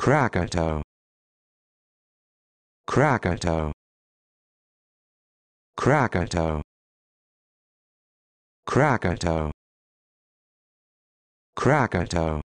Krakatoa. Krakatoa. Krakatoa. Krakatoa. Krakatoa.